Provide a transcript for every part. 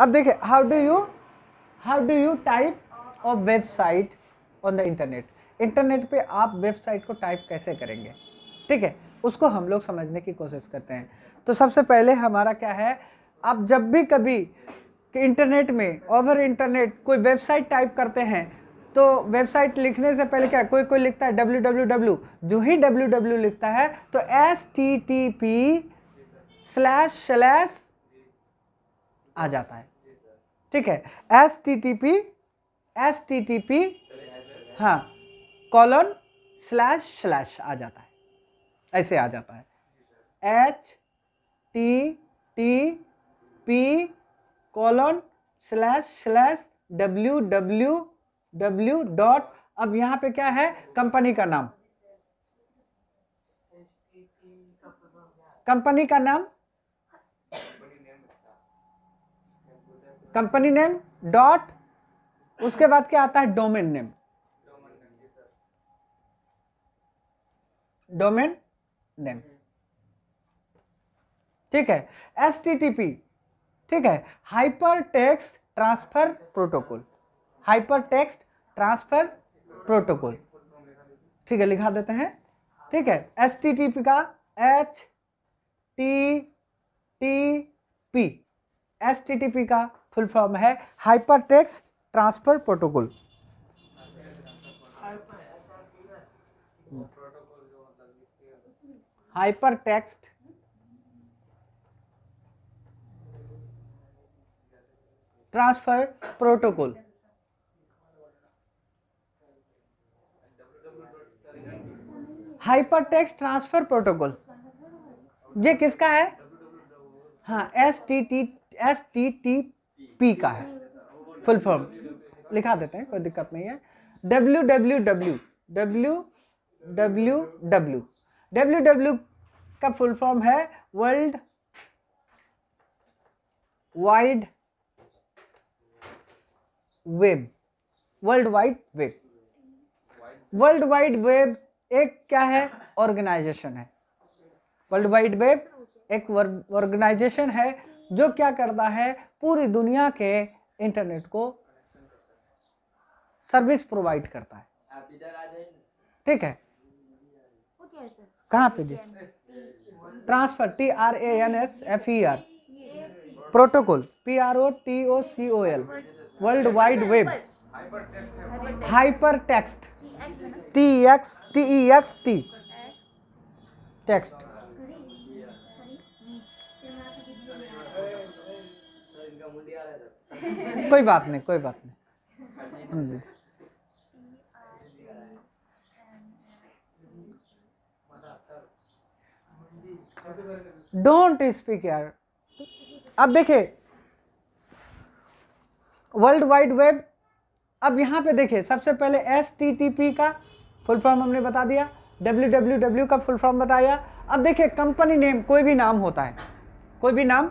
अब देखिए how do you how do you type a website on the internet internet पे आप website को टाइप कैसे करेंगे ठीक है उसको हम लोग समझने की कोशिश करते हैं तो सबसे पहले हमारा क्या है आप जब भी कभी कि इंटरनेट में ओवर इंटरनेट कोई वेबसाइट टाइप करते हैं तो वेबसाइट लिखने से पहले क्या कोई कोई लिखता है डब्ल्यू डब्ल्यू डब्ल्यू जो ही डब्ल्यू डब्ल्यू लिखता है तो S T T P slash slash आ जाता है ठीक है S T T P S T T P हाँ कॉलन स्लैश स्लैश आ जाता है ऐसे आ जाता है H T T P colon slash slash W W W dot अब यहाँ पे क्या है कंपनी का नाम कंपनी का नाम कंपनी नेम डॉट उसके बाद क्या आता है डोमेन नेम डोमेन नेम ठीक है एस ठीक है hyper text transfer protocol hyper text transfer protocol ठीक है लिखा देते हैं ठीक है एस का H T T P S का फुल फॉर्म है hyper text transfer protocol hyper text transfer protocol hyper text transfer protocol ये किसका है हाँ S T T S T T P का है फुल फॉर्म लिखा देते हैं कोई दिक्कत नहीं है W W W W W W W W का फुल फॉर्म है world wide web world wide web world wide web एक क्या है ऑर्गेनाइजेशन है वर्ल्ड वाइड वेब एक ऑर्गेनाइजेशन है जो क्या करता है पूरी दुनिया के इंटरनेट को सर्विस प्रोवाइड करता है ठीक है कहाँ पे जी transfer T R A N S F E R protocol P R O T O C O L world wide web hyper text T X T E X T text कोई बात नहीं कोई बात नहीं डोंट हम्म। स्पीक यार अब देखे world wide web अब यहां पे देखे सबसे पहले एस टी टी पी का फुल फॉर्म हमने बता दिया डब्ल्यू डब्ल्यू डब्ल्यू का फुल फॉर्म बताया अब देखिए कंपनी नेम कोई भी नाम होता है कोई भी नाम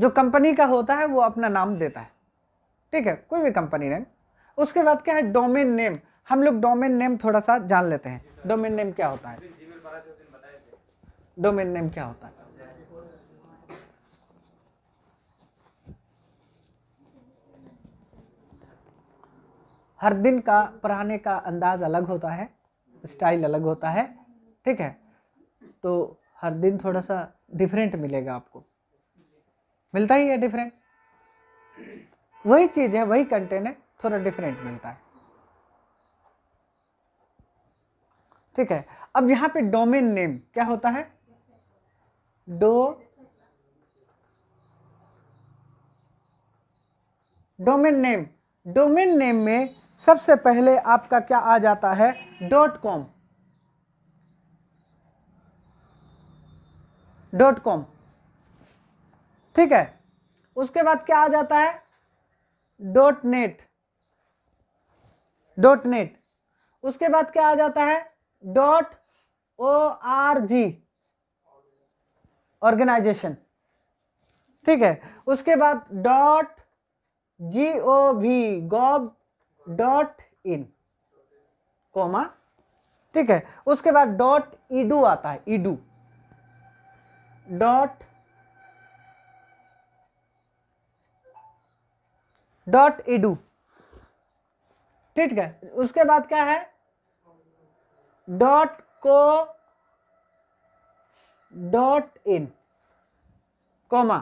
जो कंपनी का होता है वो अपना नाम देता है ठीक है कोई भी कंपनी नेम उसके बाद क्या है डोमेन नेम हम लोग डोमेन नेम थोड़ा सा जान लेते हैं डोमेन नेम क्या होता है डोमेन नेम क्या होता है हर दिन का पढ़ाने का अंदाज अलग होता है स्टाइल अलग होता है ठीक है तो हर दिन थोड़ा सा डिफरेंट मिलेगा आपको मिलता ही है डिफरेंट वही चीज है वही कंटेंट है थोड़ा डिफरेंट मिलता है ठीक है अब यहां पे डोमेन नेम क्या होता है डो डोमेन नेम डोमेन नेम में सबसे पहले आपका क्या आ जाता है डॉट कॉम डॉट कॉम ठीक है उसके बाद क्या आ जाता है डॉट नेट डॉट नेट उसके बाद क्या आ जाता है dot O R G organisation ठीक है उसके बाद dot G O V gov dot in comma ठीक है उसके बाद डॉट ईडू आता है ईडू डॉट डॉट ईडू ठीक है उसके बाद क्या है डॉट को डॉट इन कॉमा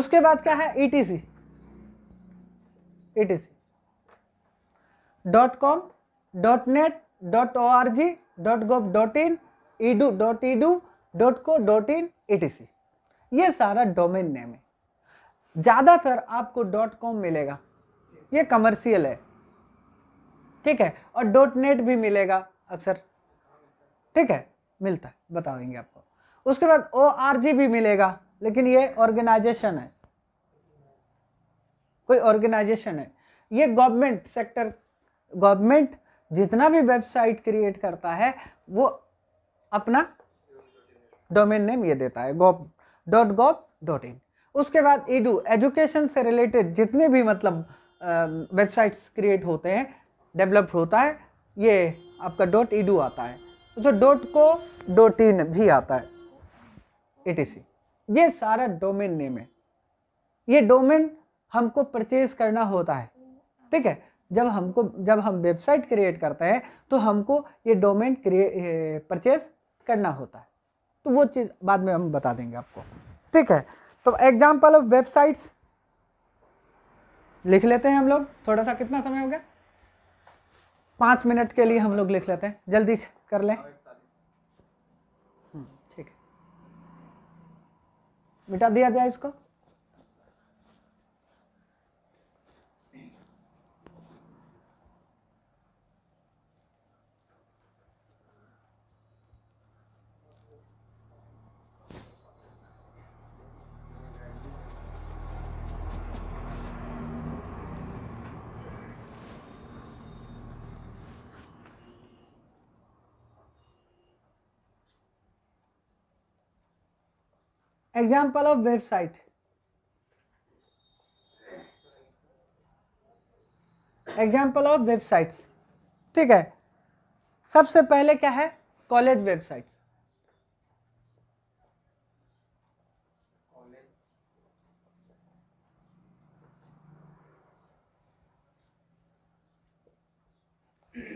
उसके बाद क्या है ETC ETC dot com dot net dot O R G dot gov dot in edu dot edu dot co dot in ETC ये सारा डोमेन नेम है ज़्यादातर आपको डॉट कॉम मिलेगा ये कमर्शियल है ठीक है और डॉट नेट भी मिलेगा अक्सर ठीक है मिलता है बताएंगे आपको उसके बाद ओ आर जी भी मिलेगा लेकिन ये ऑर्गेनाइजेशन है कोई ऑर्गेनाइजेशन है ये गवर्नमेंट सेक्टर गवर्नमेंट जितना भी वेबसाइट क्रिएट करता है वो अपना डोमेन नेम ये देता है गॉप डॉट गॉप डॉट इन उसके बाद ईडू एजुकेशन से रिलेटेड जितने भी मतलब वेबसाइट्स क्रिएट होते हैं डेवलप होता है ये आपका डॉट ईडू आता है तो डॉट को डॉट इन भी आता है ए ये सारा डोमेन नेम है ये डोमेन हमको परचेज करना होता है ठीक है जब हमको जब हम वेबसाइट क्रिएट करते हैं तो हमको ये डोमेन क्रिएट परचेज करना होता है तो वो चीज़ बाद में हम बता देंगे आपको ठीक है तो एग्जाम्पल ऑफ वेबसाइट्स लिख लेते हैं हम लोग थोड़ा सा कितना समय हो गया पाँच मिनट के लिए हम लोग लिख लेते हैं जल्दी कर लें हम्म, ठीक है मिटा दिया जाए इसको example of website example of website ठीक है सबसे पहले क्या है college website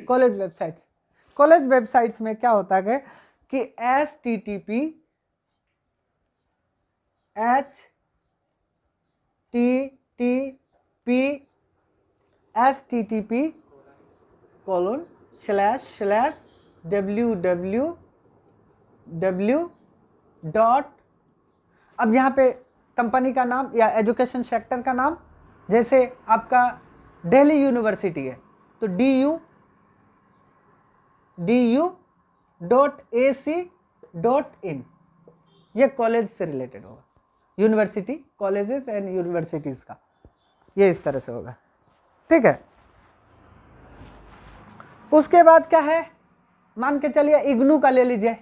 college websites college websites में क्या होता है कि S T T P H T T P S T T P colon slash slash W W W dot अब यहाँ पे कंपनी का नाम या एजुकेशन सेक्टर का नाम जैसे आपका दिल्ली यूनिवर्सिटी है तो D U D U dot A C dot in ये कॉलेज से रिलेटेड होगा यूनिवर्सिटी कॉलेजेस एंड यूनिवर्सिटीज़ का ये इस तरह से होगा ठीक है उसके बाद क्या है मान के चलिए इग्नू का ले लीजिए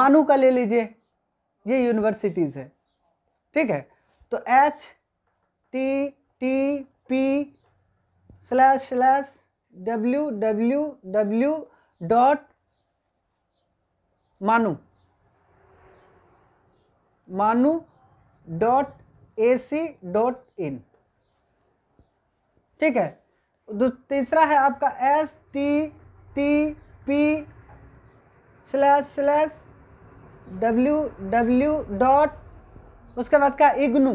मानू का ले लीजिए ये यूनिवर्सिटीज़ है ठीक है तो H T T P slash slash W W W dot Manuu Manuu dot A C dot इन ठीक है तीसरा है आपका S T T P slash slash W W dot उसके बाद क्या IGNOU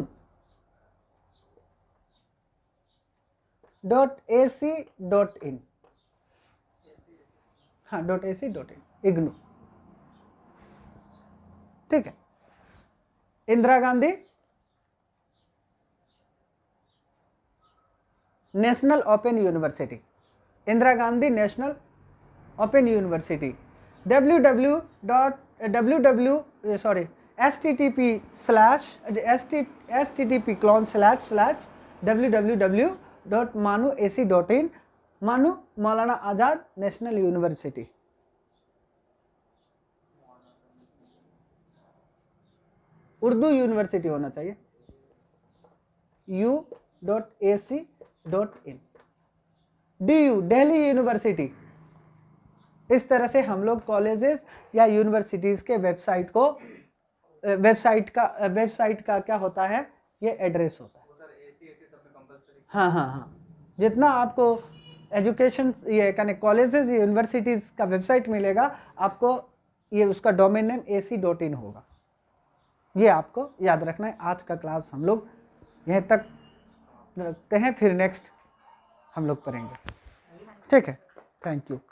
dot A C dot in हाँ dot A C dot in IGNOU ठीक है Indira Gandhi national open university Indira Gandhi national open university W W dot W W sorry S T T P slash S T S T T P colon slash slash W W W dot Manuu A C dot इन मानू Maulana Azad national university Urdu university होना चाहिए U dot A C dot in D U Delhi university इस तरह से हम लोग colleges या universities के वेबसाइट को वेबसाइट का वेबसाइट का क्या होता है ये एड्रेस होता है हाँ हाँ हाँ जितना आपको एजुकेशन ये कहने कॉलेजेस यूनिवर्सिटीज़ का वेबसाइट मिलेगा आपको ये उसका domain name A C dot in होगा ये आपको याद रखना है आज का क्लास हम लोग यहीं तक रखते हैं फिर नेक्स्ट हम लोग करेंगे ठीक है थैंक यू